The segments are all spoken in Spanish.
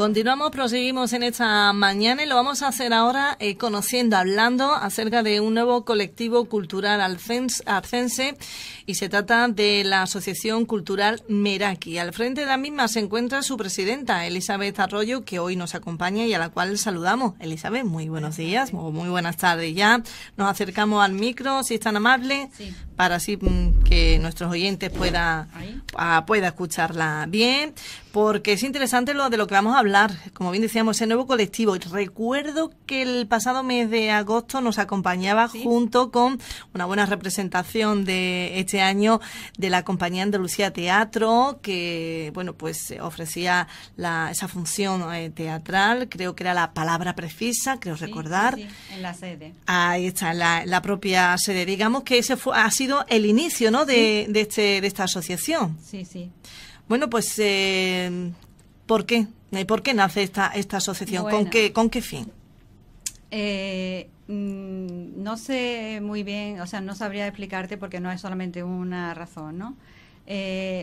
Continuamos, proseguimos en esta mañana y lo vamos a hacer ahora eh, conociendo, hablando acerca de un nuevo colectivo cultural alcense y se trata de la Asociación Cultural Meraki. Al frente de la misma se encuentra su presidenta, Elizabeth Arroyo, que hoy nos acompaña y a la cual saludamos. Elizabeth, muy buenos días muy buenas tardes. Ya nos acercamos al micro, si es tan amable, para así mm, que nuestros oyentes puedan ah, pueda escucharla bien porque es interesante lo de lo que vamos a hablar, como bien decíamos, ese nuevo colectivo. Recuerdo que el pasado mes de agosto nos acompañaba junto con una buena representación de este año de la compañía Andalucía Teatro, que bueno, pues eh, ofrecía esa función eh, teatral, creo que era la palabra precisa, creo recordar. en la sede. Ahí está, la, la propia sede. Digamos que ese ha sido el inicio ¿no? de, este, de esta asociación. Sí, sí. Bueno, pues, eh, ¿por qué? Eh, ¿Por qué nace esta, esta asociación? ¿Con, qué, ¿Con qué fin? Eh, mm, no sé muy bien, o sea, no sabría explicarte porque no es solamente una razón, ¿no?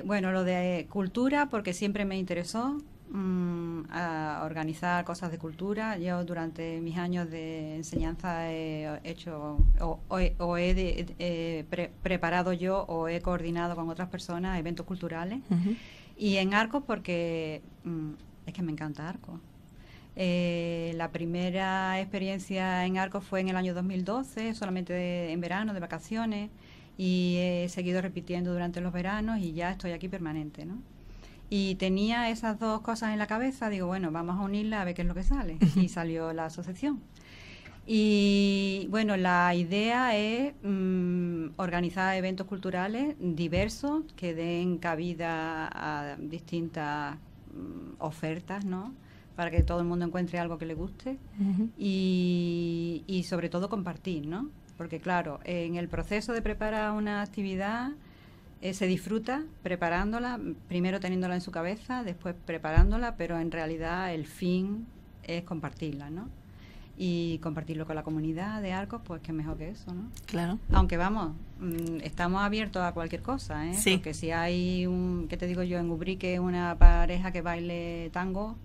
bueno, lo de cultura, porque siempre me interesó, Mm, a organizar cosas de cultura. Yo durante mis años de enseñanza he hecho o, he preparado yo o he coordinado con otras personas eventos culturales. Y en Arcos porque mm, es que me encanta Arcos. Eh, la primera experiencia en Arcos fue en el año 2012, solamente en verano, de vacaciones, y he seguido repitiendo durante los veranos y ya estoy aquí permanente, ¿no? Y tenía esas dos cosas en la cabeza, digo, bueno, vamos a unirla a ver qué es lo que sale. Y salió la asociación. Y bueno, la idea es mm, organizar eventos culturales diversos que den cabida a distintas mm, ofertas, ¿no? Para que todo el mundo encuentre algo que le guste y, y sobre todo compartir, ¿no? Porque claro, en el proceso de preparar una actividad eh, se disfruta preparándola, primero teniéndola en su cabeza, después preparándola, pero en realidad el fin es compartirla, ¿no? Y compartirlo con la comunidad de Arcos, pues qué mejor que eso, ¿no? Claro. Aunque vamos, mm, estamos abiertos a cualquier cosa, ¿eh? Sí. Porque si hay un, ¿qué te digo yo? En Ubrique una pareja que baile tango,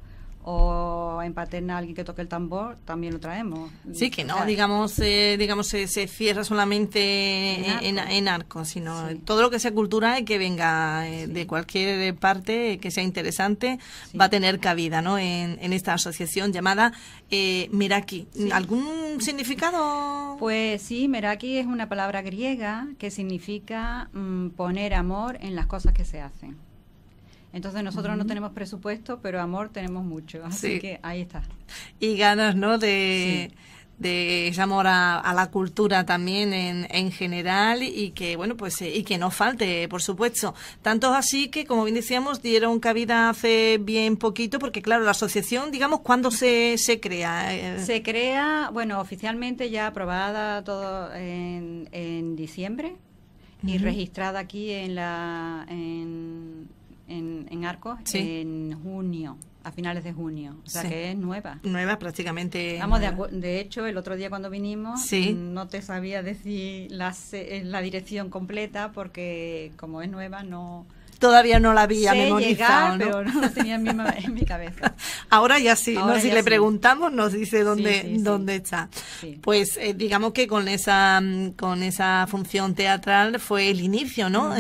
o en Paterna alguien que toque el tambor, también lo traemos. Sí, que no, digamos, eh, digamos se, cierra solamente en, en, arco, sino todo lo que sea cultura y que venga eh, de cualquier parte que sea interesante va a tener cabida ¿no? en, esta asociación llamada eh, Meraki. ¿Algún significado? Pues sí, Meraki es una palabra griega que significa mm, poner amor en las cosas que se hacen. Entonces nosotros no tenemos presupuesto, pero amor tenemos mucho. Así que ahí está. Y ganas, ¿no? De, ese amor a, a, la cultura también en, en general y que, bueno, pues, eh, y que no falte, por supuesto. Tanto así que, como bien decíamos, dieron cabida hace bien poquito, porque claro, la asociación, digamos, ¿cuándo se, se crea? Eh, se crea, bueno, oficialmente ya aprobada todo en, en diciembre y registrada aquí en la... En, en, en Arcos en junio, a finales de junio. O sea que es nueva. Nueva prácticamente. Vamos, De, hecho, el otro día cuando vinimos no te sabía decir la, eh, la dirección completa porque como es nueva no todavía no la había memorizado. ¿no? no tenía en mi, cabeza. Ahora ya sí, si le preguntamos nos dice dónde, dónde está. Pues eh, digamos que con esa, mm, con esa función teatral fue el inicio, ¿no?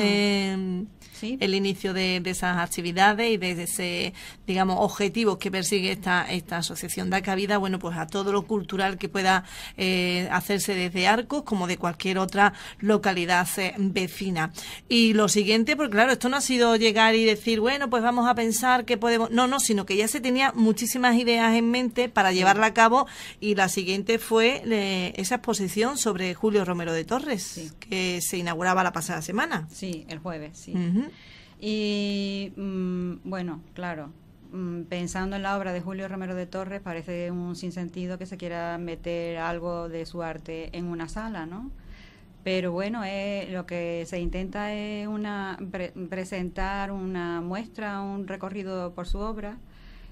el inicio de, esas actividades y de ese, digamos, objetivos que persigue esta, esta asociación. Da cabida, bueno, pues a todo lo cultural que pueda eh, hacerse desde Arcos como de cualquier otra localidad eh, vecina. Y lo siguiente, porque claro, esto no ha sido llegar y decir, bueno, pues vamos a pensar que podemos. No, no, sino que ya se tenía muchísimas ideas en mente para llevarla a cabo y la siguiente fue eh, esa exposición sobre Julio Romero de Torres, que se inauguraba la pasada semana. Sí, el jueves, sí. Y mm, bueno, claro, mm, pensando en la obra de Julio Romero de Torres, parece un sinsentido que se quiera meter algo de su arte en una sala, ¿no? Pero bueno, eh, lo que se intenta es una, presentar una muestra, un recorrido por su obra.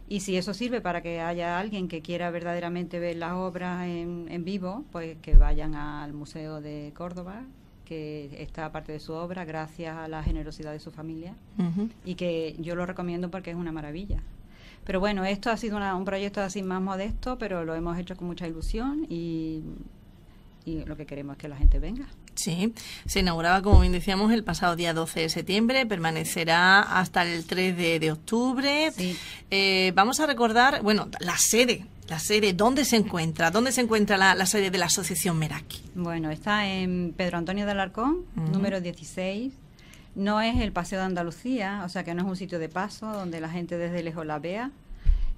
Y si eso sirve para que haya alguien que quiera verdaderamente ver las obras en vivo, pues que vayan al Museo de Córdoba, que está parte de su obra gracias a la generosidad de su familia y que yo lo recomiendo porque es una maravilla. Pero bueno, esto ha sido un proyecto así más modesto, pero lo hemos hecho con mucha ilusión y, y lo que queremos es que la gente venga. Sí, se inauguraba, como bien decíamos, el pasado día 12 de septiembre, permanecerá hasta el 3 de, octubre. Eh, vamos a recordar, bueno, la sede la sede, ¿dónde se encuentra? ¿Dónde se encuentra la, la sede de la Asociación Meraki? Bueno, está en Pedro Antonio de Alarcón, número 16. No es el Paseo de Andalucía, o sea que no es un sitio de paso donde la gente desde lejos la vea.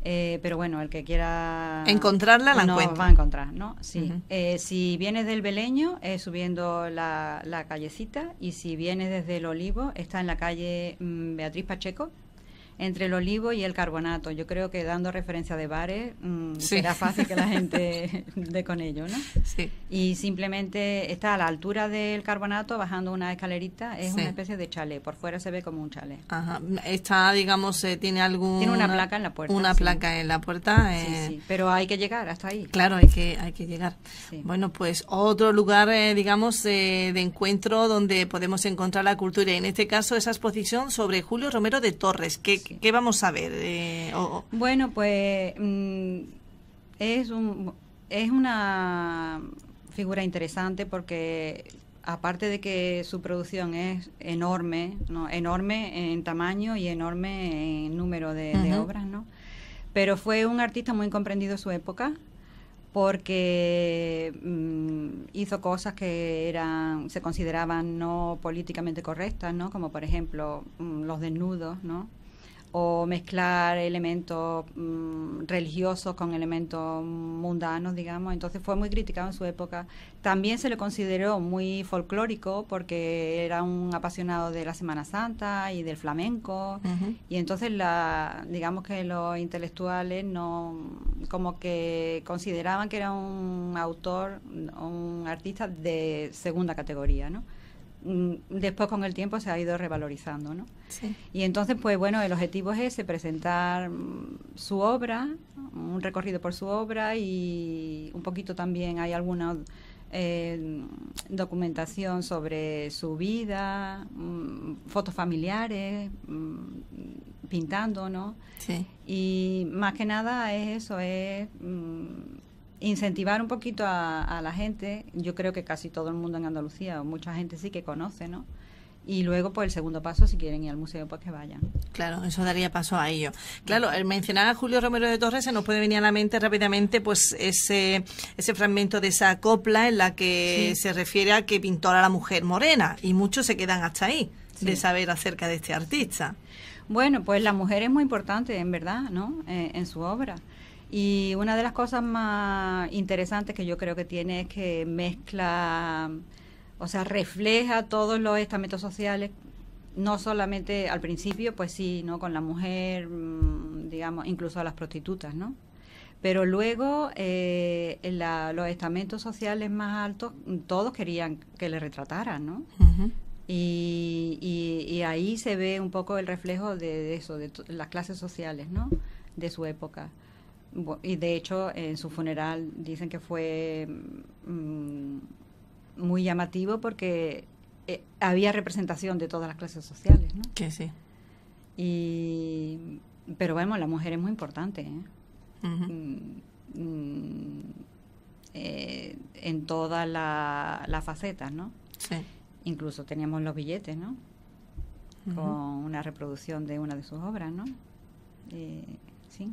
Eh, pero bueno, el que quiera encontrarla la no, va a encontrar, ¿no? Sí. Eh, si vienes del Beleño, subiendo la, callecita, y si vienes desde el Olivo, está en la calle mm, Beatriz Pacheco, entre el olivo y el carbonato. Yo creo que dando referencia de bares mm, será fácil que la gente dé con ello, ¿no? Sí. Y simplemente está a la altura del carbonato, bajando una escalerita, es una especie de chalet. Por fuera se ve como un chalet. Ajá. Está, digamos, eh, tiene algún... una placa en la puerta. Una placa en la puerta. Sí, eh, sí. Pero hay que llegar hasta ahí. Claro, hay que, hay que llegar. Bueno, pues otro lugar, eh, digamos, de encuentro donde podemos encontrar la cultura. Y en este caso, esa exposición sobre Julio Romero de Torres, que ¿Qué, vamos a ver? Eh, bueno, pues mm, es, un, es una figura interesante porque aparte de que su producción es enorme, ¿no? enorme en tamaño y enorme en número de, obras, ¿no? Pero fue un artista muy comprendido su época porque mm, hizo cosas que eran se consideraban no políticamente correctas, ¿no? Como por ejemplo mm, los desnudos, ¿no? o mezclar elementos mm, religiosos con elementos mundanos, digamos. Entonces fue muy criticado en su época. También se le consideró muy folclórico porque era un apasionado de la Semana Santa y del flamenco. Y entonces, la, digamos que los intelectuales no, como que consideraban que era un autor, un artista de segunda categoría, ¿no? Mm, después con el tiempo se ha ido revalorizando, ¿no? Y entonces, pues bueno, el objetivo es ese, presentar mm, su obra, un recorrido por su obra y un poquito también hay alguna eh, documentación sobre su vida, mm, fotos familiares, pintando, ¿no? Sí. Y más que nada es eso, es incentivar un poquito a, la gente, yo creo que casi todo el mundo en Andalucía, o mucha gente sí que conoce, ¿no? Y luego, pues el segundo paso, si quieren ir al museo, pues que vayan. Claro, eso daría paso a ello. Claro, el mencionar a Julio Romero de Torres se nos puede venir a la mente rápidamente, pues ese, ese fragmento de esa copla en la que se refiere a que pintó a la mujer morena, y muchos se quedan hasta ahí, de saber acerca de este artista. Bueno, pues la mujer es muy importante, en verdad, ¿no? Eh, en su obra. Y una de las cosas más interesantes que yo creo que tiene es que mezcla, o sea, refleja todos los estamentos sociales, no solamente al principio, pues sí, ¿no? Con la mujer, mm, digamos, incluso a las prostitutas, ¿no? Pero luego eh, los estamentos sociales más altos, todos querían que le retrataran, ¿no? Y, ahí se ve un poco el reflejo de, de eso, de las clases sociales, ¿no? De su época y de hecho en su funeral dicen que fue mm, muy llamativo porque eh, había representación de todas las clases sociales, ¿no? Que sí. Y, pero vemos la mujer es muy importante. ¿eh? Mm, mm, eh en todas las facetas, ¿no? Sí. Incluso teníamos los billetes, ¿no? Con una reproducción de una de sus obras, ¿no? Eh, sí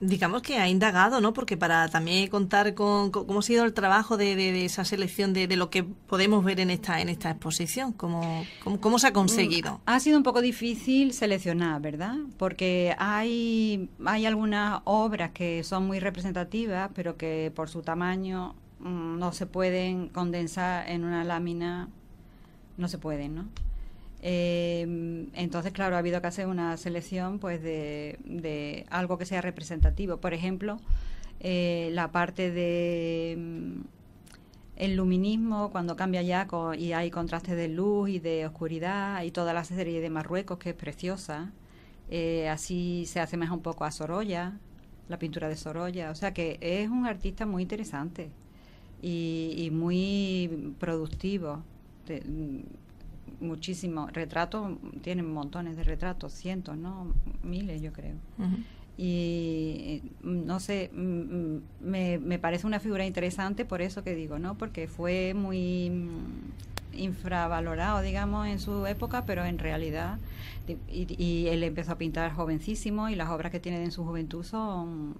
digamos que ha indagado, ¿no? Porque para también contar con, cómo ha sido el trabajo de, esa selección de, lo que podemos ver en esta en esta exposición, ¿Cómo, cómo se ha mm, conseguido. Ha sido un poco difícil seleccionar, ¿verdad? Porque hay hay algunas obras que son muy representativas, pero que por su tamaño mm, no se pueden condensar en una lámina, no se pueden, ¿no? Em, entonces, claro, ha habido que hacer una selección pues de, algo que sea representativo. Por ejemplo, eh, la parte de em, el luminismo cuando cambia ya y hay contraste de luz y de oscuridad y toda la serie de Marruecos que es preciosa. Eh, así se asemeja un poco a Sorolla, la pintura de Sorolla. O sea que es un artista muy interesante y, muy productivo. de muchísimos retratos, tienen montones de retratos, cientos, ¿no? Miles, yo creo. Y mm, no sé, mm, mm, me, parece una figura interesante por eso que digo, ¿no? Porque fue muy infravalorado, digamos, en su época, pero en realidad, y, él empezó a pintar jovencísimo y las obras que tiene en su juventud son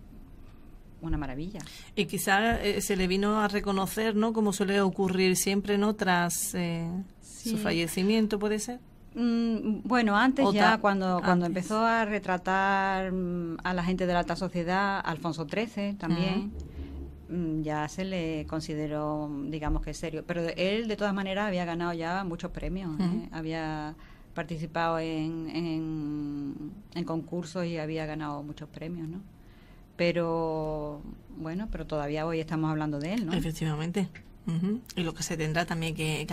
una maravilla. Y quizá eh, se le vino a reconocer, ¿no? Como suele ocurrir siempre, ¿no? Tras eh, su fallecimiento, ¿puede ser? Mm, bueno, antes ya, cuando, cuando empezó a retratar mm, a la gente de la alta sociedad, Alfonso XIII también, ah. mm, ya se le consideró, digamos que serio. Pero él, de todas maneras, había ganado ya muchos premios. ¿eh? Había participado en, en concursos y había ganado muchos premios, ¿no? pero bueno, pero todavía hoy estamos hablando de él, ¿no? Efectivamente. Y lo que se tendrá también que,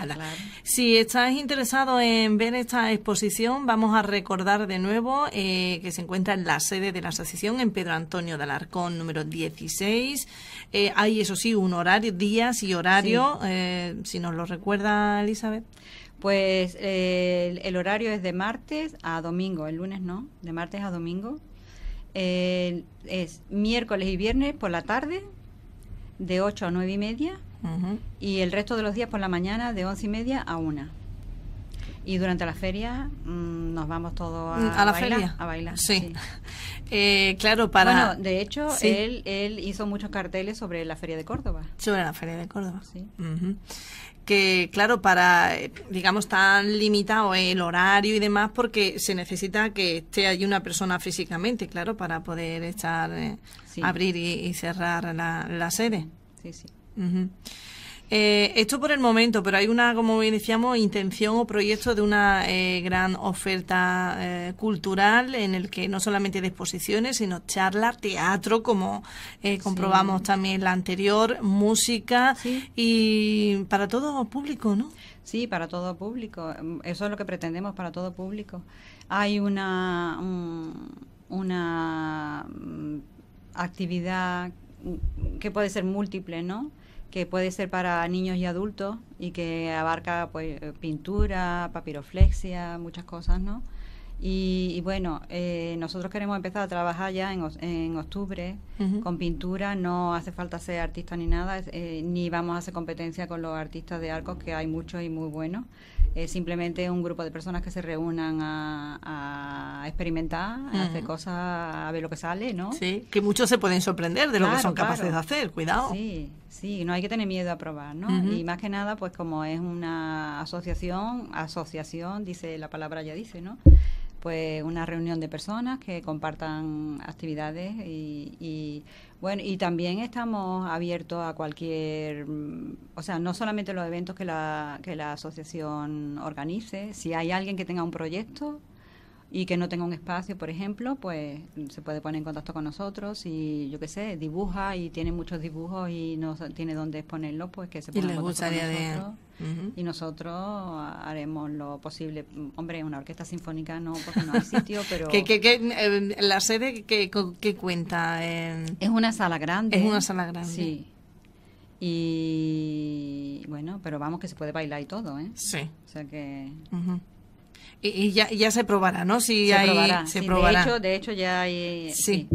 Si estás interesado en ver esta exposición, vamos a recordar de nuevo eh, que se encuentra en la sede de la asociación en Pedro Antonio de Alarcón, número 16. Eh, hay, eso sí, un horario, días y horario. Eh, si nos lo recuerda Elizabeth. Pues el horario es de martes a domingo, el lunes no, de martes a domingo, eh, es miércoles y viernes por la tarde, de 8 a 9 y media, y el resto de los días por la mañana, de 11 y media a 1. Y durante la feria mm, nos vamos todos a, mm, la feria. A bailar. Sí. Eh, claro, para. Bueno, de hecho, él, hizo muchos carteles sobre la feria de Córdoba. Sobre la feria de Córdoba. Sí. Que, claro, para, digamos, tan limitado el horario y demás, porque se necesita que esté ahí una persona físicamente, claro, para poder estar, eh, abrir y, cerrar la, sede. Sí, sí. Eh, esto por el momento, pero hay una, como decíamos, intención o proyecto de una eh, gran oferta eh, cultural en el que no solamente de exposiciones, sino charlas, teatro, como comprobamos también la anterior, música y para todo público, ¿no? Sí, para todo público. Eso es lo que pretendemos para todo público. Hay una, mm, una mm, actividad que puede ser múltiple, ¿no? que puede ser para niños y adultos y que abarca pues, pintura, papiroflexia, muchas cosas, ¿no? Y, bueno, eh, nosotros queremos empezar a trabajar ya en, en octubre con pintura, no hace falta ser artista ni nada, eh, ni vamos a hacer competencia con los artistas de arcos, que hay muchos y muy buenos. Es simplemente un grupo de personas que se reúnan a, experimentar, a hacer cosas, a ver lo que sale, ¿no? Sí, que muchos se pueden sorprender de lo que son capaces de hacer, cuidado. Sí, Sí, no hay que tener miedo a probar, ¿no? Y más que nada, pues como es una asociación, asociación, dice la palabra ya dice, ¿no? Pues una reunión de personas que compartan actividades y, bueno, y también estamos abiertos a cualquier, mm, o sea, no solamente los eventos que la, que la asociación organice, si hay alguien que tenga un proyecto, y que no tenga un espacio, por ejemplo, pues se puede poner en contacto con nosotros y yo qué sé, dibuja y tiene muchos dibujos y no tiene dónde exponerlos, pues que se ponga en contacto con nosotros. Y nosotros haremos lo posible. Hombre, una orquesta sinfónica no, porque no hay sitio, pero... ¿Qué, eh, la sede qué cuenta? Es una sala grande. Es una sala grande. Sí. Y bueno, pero vamos que se puede bailar y todo, ¿eh? Sí. O sea que... Y, ya, ya se probará, ¿no? sí se Se probará. De, hecho, de hecho, ya hay... sí.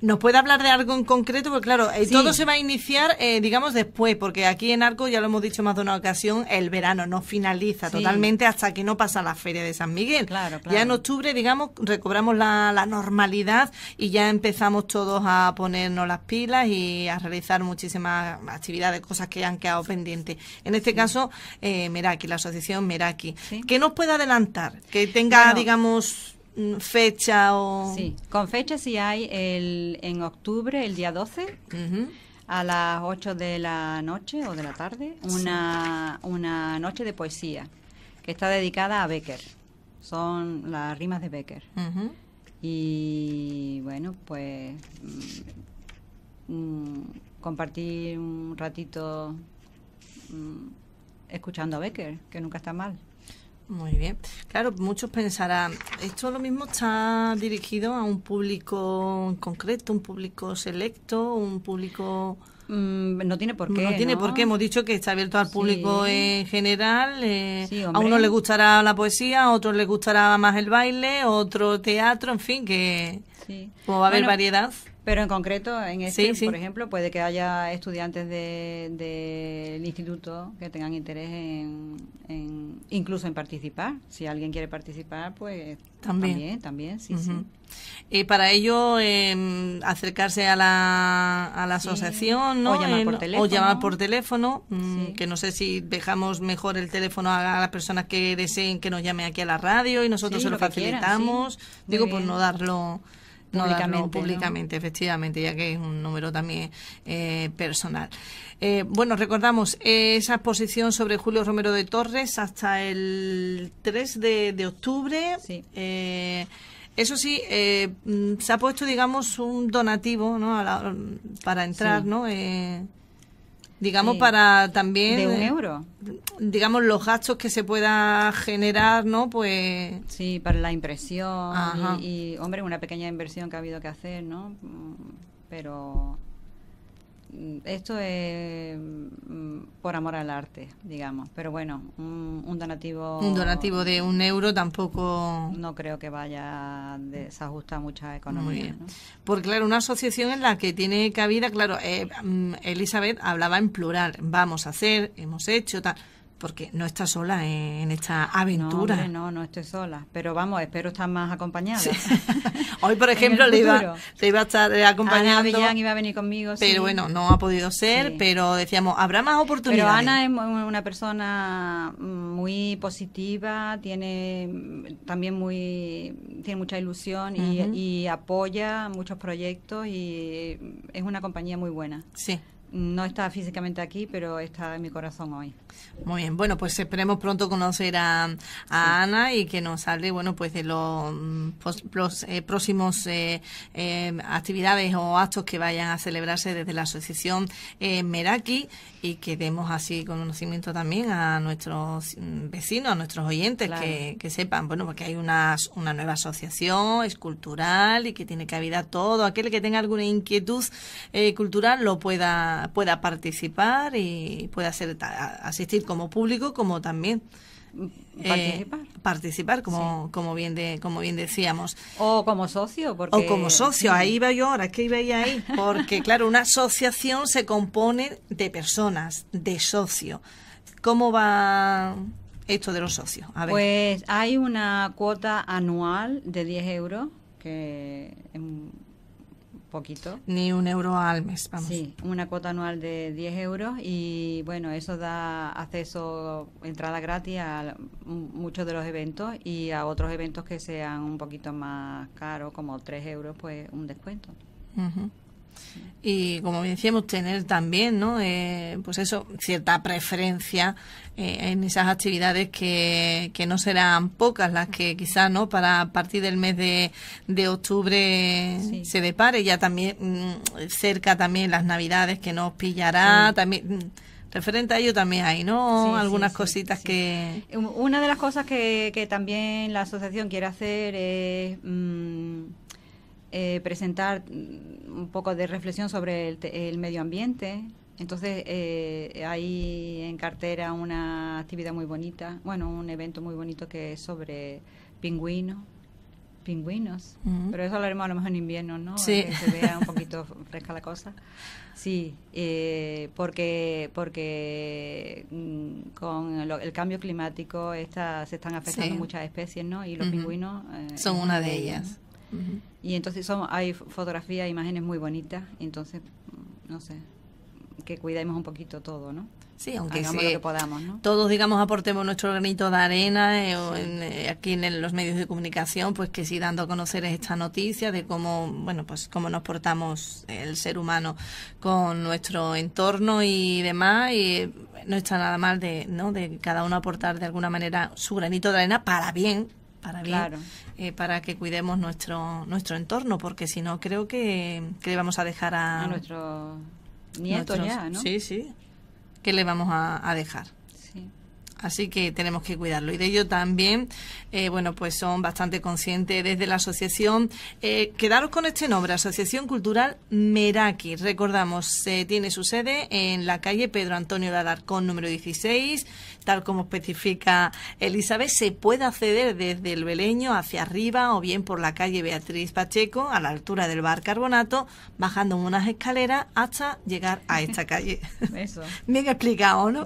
¿Nos puede hablar de algo en concreto? Porque claro, eh, todo se va a iniciar, eh, digamos, después, porque aquí en Arco, ya lo hemos dicho más de una ocasión, el verano no finaliza totalmente hasta que no pasa la Feria de San Miguel. Claro, Ya en octubre, digamos, recobramos la, normalidad y ya empezamos todos a ponernos las pilas y a realizar muchísimas actividades, cosas que han quedado pendientes. En este caso, eh, Meraki, la asociación Meraki. ¿Qué nos puede adelantar? Que tenga, digamos Mm, fecha o...? Sí, con fecha sí hay el, en octubre, el día 12, a las 8 de la noche o de la tarde, una, una noche de poesía que está dedicada a Becker. Son las rimas de Becker. Y bueno, pues mm, mm, compartir un ratito escuchando a Becker, que nunca está mal. Muy bien. Claro, muchos pensarán, esto lo mismo está dirigido a un público en concreto, un público selecto, un público... Mm, no tiene por qué. No tiene por qué. Hemos dicho que está abierto al público en general. Eh, a uno le gustará la poesía, a otro le gustará más el baile, otro teatro, en fin, que va a haber variedad. Pero en concreto, en este, por ejemplo, puede que haya estudiantes del instituto que tengan interés incluso en participar. Si alguien quiere participar, pues también, también, sí, sí. para ello, em, acercarse a la, a la asociación, ¿no? O llamar por teléfono. O llamar por teléfono mm, que no sé si dejamos mejor el teléfono a, las personas que deseen que nos llame aquí a la radio y nosotros se lo, facilitamos. Digo, pues no darlo públicamente, públicamente efectivamente, ya que es un número también eh, personal. Eh, bueno, recordamos eh, esa exposición sobre Julio Romero de Torres hasta el 3 de, octubre. Eso sí, mm, se ha puesto, digamos, un donativo ¿no? para entrar, ¿no? digamos, para también... De un eh, euro. Digamos, los gastos que se pueda generar, ¿no? Pues... Sí, para la impresión y, y, hombre, una pequeña inversión que ha habido que hacer, ¿no? Mm, pero esto es mm, por amor al arte, digamos. Pero bueno, un, donativo... Un donativo de un euro tampoco... No creo que vaya a mucha economía. Porque claro, una asociación en la que tiene cabida, claro, eh, mm, Elizabeth hablaba en plural, vamos a hacer, hemos hecho, tal porque no está sola en, esta aventura. No, no, estoy sola, pero vamos, espero estar más acompañada. Hoy, por ejemplo, le iba, a estar eh, acompañando. Ana Villán iba a venir conmigo. Pero bueno, no ha podido ser, pero decíamos, habrá más oportunidades. Pero Ana es una persona muy positiva, tiene también muy tiene mucha ilusión y, y apoya muchos proyectos y es una compañía muy buena. Sí no está físicamente aquí, pero está en mi corazón hoy. Muy bien, bueno, pues esperemos pronto conocer a, Ana y que nos hable, bueno, pues de los, mm, los eh, próximos eh, eh, actividades o actos que vayan a celebrarse desde la Asociación Meraki y que demos así conocimiento también a nuestros mm, vecinos, a nuestros oyentes, que, que, sepan, bueno, porque hay una, una nueva asociación, es cultural y que tiene cabida todo, aquel que tenga alguna inquietud eh, cultural lo pueda, pueda participar y pueda ser, asistir como público como también eh, participar. participar, como, como, bien de, como bien decíamos. O como socio. o como socio, mm. ahí iba yo ahora, es que iba ahí. Porque, claro, una asociación se compone de personas, de socio ¿Cómo va esto de los socios? Pues hay una cuota anual de 10 euros que poquito. Ni un euro al mes, vamos. Sí, una cuota anual de 10 euros y bueno, eso da acceso, entrada gratis a muchos de los eventos y a otros eventos que sean un poquito más caros, como 3 euros, pues un descuento y como decíamos tener también no eh, pues eso cierta preferencia eh, en esas actividades que, no serán pocas las que quizás no para a partir del mes de, octubre se depare ya también mm, cerca también las navidades que nos pillará también mm, referente a ello también hay, ¿no? Algunas cositas que... Una de las cosas que, que, también la asociación quiere hacer es mm, eh, presentar mm, un poco de reflexión sobre el, medio ambiente. Entonces hay eh, en cartera una actividad muy bonita, bueno, un evento muy bonito que es sobre pingüinos pingüinos. Mm. Pero eso haremos a lo mejor en invierno, ¿no? Sí. Que se vea un poquito fresca la cosa. Sí, eh, porque porque mm, con el cambio climático se están afectando muchas especies, ¿no? Y los pingüinos... Son una de ellas. Y entonces hay fotografías, imágenes muy bonitas, entonces, no sé, que cuidemos un poquito todo, ¿no? Sí, aunque Hagamos lo que podamos, todos, digamos, aportemos nuestro granito de arena eh, eh, aquí en los medios de comunicación, pues que sí dando a conocer esta noticia de cómo, bueno, pues cómo nos portamos eh, el ser humano con nuestro entorno y demás, y no está nada mal de, ¿no? De cada uno aportar de alguna manera su granito de arena para bien, para eh, para que cuidemos nuestro, nuestro entorno, porque si no creo que, le vamos a dejar a, nuestro nuestros ya, ¿no? Sí, sí, qué le vamos a, a dejar. Así que tenemos que cuidarlo. Y de ello también, eh, bueno, pues son bastante conscientes desde la asociación. Eh, quedaros con este nombre, Asociación Cultural Meraki. Recordamos, se tiene su sede en la calle Pedro Antonio de Alarcón, número 16. Tal como especifica Elizabeth, se puede acceder desde el Beleño hacia arriba o bien por la calle Beatriz Pacheco, a la altura del bar Carbonato, bajando unas escaleras hasta llegar a esta calle. Eso. bien explicado, ¿no?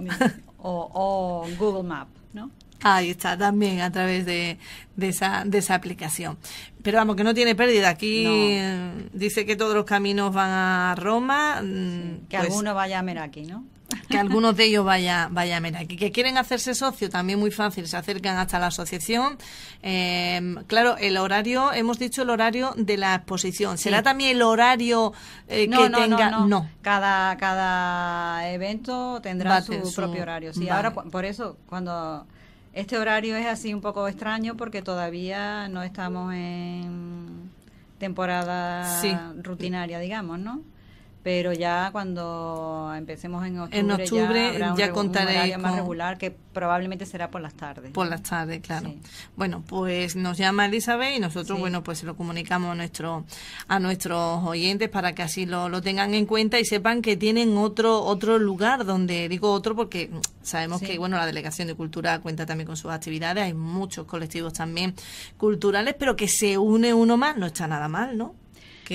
o, Google Map, ¿no? Ahí está, también a través de, de, esa, esa aplicación. Pero vamos, que no tiene pérdida. Aquí eh, dice que todos los caminos van a Roma. Mm, que pues alguno vaya a Meraki, ¿no? que algunos de ellos vayan vaya a ver Que, quieren hacerse socio, también muy fácil, se acercan hasta la asociación. Em, claro, el horario, hemos dicho el horario de la exposición. ¿Será también el horario eh, no, que tenga? No, no, Cada, cada evento tendrá su, propio horario. ahora por eso cuando este horario es así un poco extraño porque todavía no estamos en temporada rutinaria, digamos, ¿no? pero ya cuando empecemos en octubre, ya, contaré más regular que probablemente será por las tardes. Por las tardes, claro. Bueno, pues nos llama Elizabeth y nosotros, bueno, pues se lo comunicamos a, nuestro, a nuestros oyentes para que así lo, tengan en cuenta y sepan que tienen otro otro lugar donde, digo otro porque sabemos que, bueno, la Delegación de Cultura cuenta también con sus actividades, hay muchos colectivos también culturales, pero que se une uno más, no está nada mal, ¿no?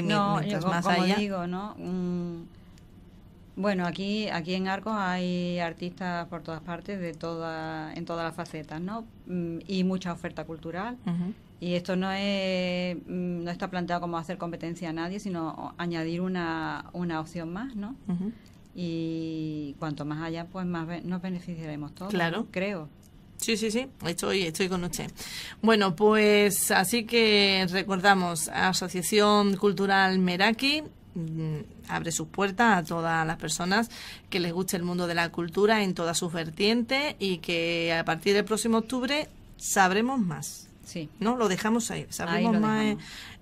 no, como digo, ¿no? bueno, aquí, aquí en Arcos hay artistas por todas partes, de toda, en todas las facetas, ¿no? Mm, y mucha oferta cultural. Y esto no, es, mm, no está planteado como hacer competencia a nadie, sino añadir una, una opción más, ¿no? Y cuanto más allá, pues más nos beneficiaremos todos, creo. Sí, sí, sí, estoy, estoy con noche Bueno, pues así que recordamos, Asociación Cultural Meraki mm, abre sus puertas a todas las personas que les guste el mundo de la cultura en todas sus vertientes y que a partir del próximo octubre sabremos más. ¿No? Lo dejamos ahí. Sabemos más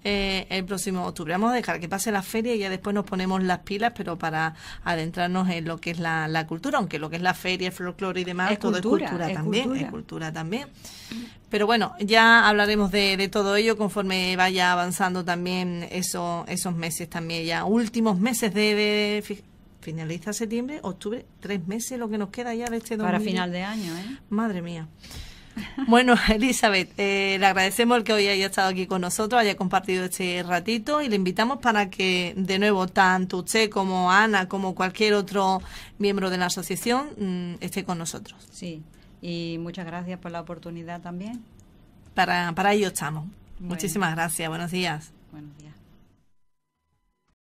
eh, el próximo octubre. Vamos a dejar que pase la feria y ya después nos ponemos las pilas, pero para adentrarnos en lo que es la, cultura, aunque lo que es la feria, el folclore y demás, todo es cultura también. Es cultura también. Pero bueno, ya hablaremos de, de, todo ello conforme vaya avanzando también eso, esos meses también, ya últimos meses de, finaliza septiembre, octubre, tres meses lo que nos queda ya de este domingo. Para final de año, ¿eh? Madre mía. Bueno, Elizabeth, eh, le agradecemos el que hoy haya estado aquí con nosotros, haya compartido este ratito y le invitamos para que, de nuevo, tanto usted como Ana, como cualquier otro miembro de la asociación, mm, esté con nosotros. Sí, y muchas gracias por la oportunidad también. Para, para ello estamos. Muchísimas gracias. Buenos días. Buenos días.